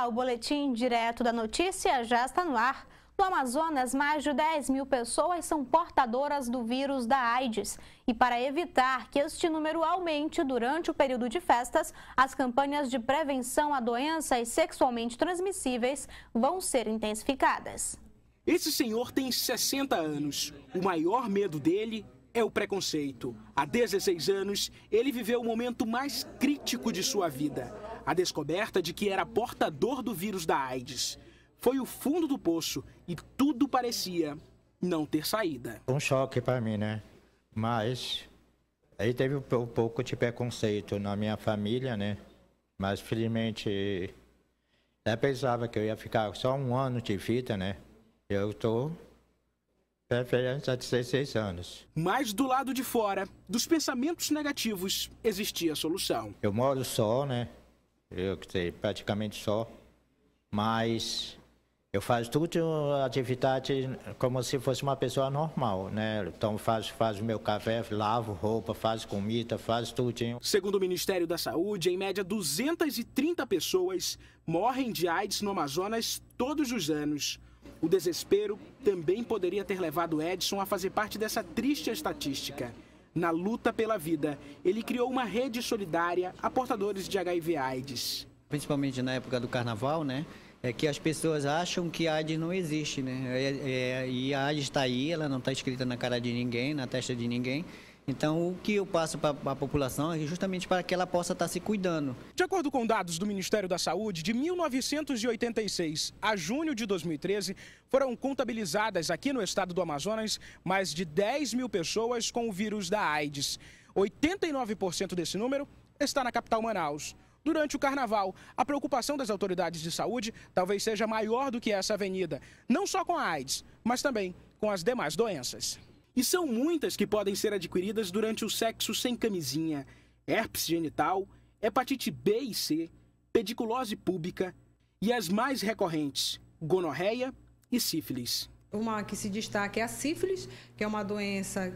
Olá, o boletim direto da notícia já está no ar. No Amazonas, mais de 10 mil pessoas são portadoras do vírus da AIDS. E para evitar que este número aumente durante o período de festas, as campanhas de prevenção a doenças sexualmente transmissíveis vão ser intensificadas. Esse senhor tem 60 anos. O maior medo dele é o preconceito. Há 16 anos, ele viveu o momento mais crítico de sua vida: a descoberta de que era portador do vírus da AIDS. Foi o fundo do poço e tudo parecia não ter saída. Um choque para mim, né? Mas aí teve um pouco de preconceito na minha família, né? Mas felizmente eu pensava que eu ia ficar só um ano de vida, né? Eu estou Preferência de 16 anos. Mas do lado de fora, dos pensamentos negativos, existia solução. Eu moro só, né? Eu que sei, praticamente só. Mas eu faço tudo atividade como se fosse uma pessoa normal, né? Então faço, faço meu café, lavo roupa, faço comida, faço tudo. Segundo o Ministério da Saúde, em média 230 pessoas morrem de AIDS no Amazonas todos os anos. O desespero também poderia ter levado Edson a fazer parte dessa triste estatística. Na luta pela vida, ele criou uma rede solidária a portadores de HIV/AIDS. Principalmente na época do carnaval, né? É que as pessoas acham que a AIDS não existe, né? É, é, e a AIDS está aí, ela não está escrita na cara de ninguém, na testa de ninguém. Então, o que eu passo para a população é justamente para que ela possa estar tá se cuidando. De acordo com dados do Ministério da Saúde, de 1986 a junho de 2013, foram contabilizadas aqui no estado do Amazonas mais de 10 mil pessoas com o vírus da AIDS. 89% desse número está na capital Manaus. Durante o carnaval, a preocupação das autoridades de saúde talvez seja maior do que essa avenida, não só com a AIDS, mas também com as demais doenças. E são muitas que podem ser adquiridas durante o sexo sem camisinha: herpes genital, hepatite B e C, pediculose púbica e as mais recorrentes: gonorreia e sífilis. Uma que se destaca é a sífilis, que é uma doença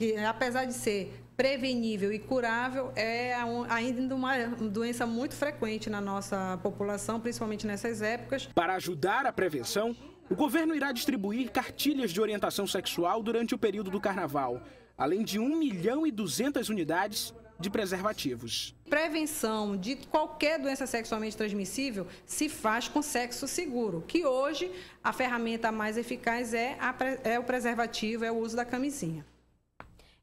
que apesar de ser prevenível e curável, é ainda uma doença muito frequente na nossa população, principalmente nessas épocas. Para ajudar a prevenção, o governo irá distribuir cartilhas de orientação sexual durante o período do carnaval, além de 1 milhão e 200 unidades de preservativos. Prevenção de qualquer doença sexualmente transmissível se faz com sexo seguro, que hoje a ferramenta mais eficaz é, a, é o preservativo, é o uso da camisinha.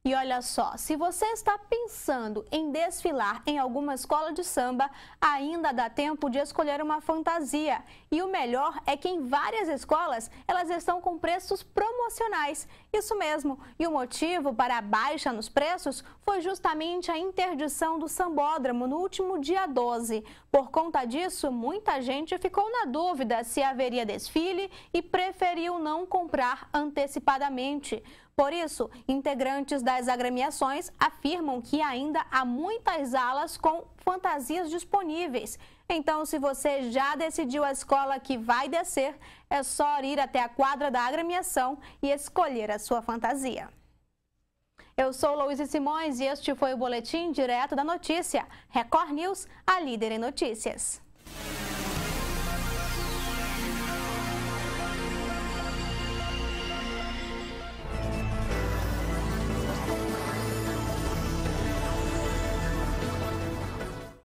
E olha só, se você está pensando em desfilar em alguma escola de samba, ainda dá tempo de escolher uma fantasia. E o melhor é que em várias escolas elas estão com preços promocionais. Isso mesmo. E o motivo para a baixa nos preços foi justamente a interdição do sambódromo no último dia 12. Por conta disso, muita gente ficou na dúvida se haveria desfile e preferiu não comprar antecipadamente. Por isso, integrantes das agremiações afirmam que ainda há muitas alas com fantasias disponíveis. Então, se você já decidiu a escola que vai descer, é só ir até a quadra da agremiação e escolher a sua fantasia. Eu sou Louise Simões e este foi o Boletim Direto da Notícia. Record News, a líder em notícias.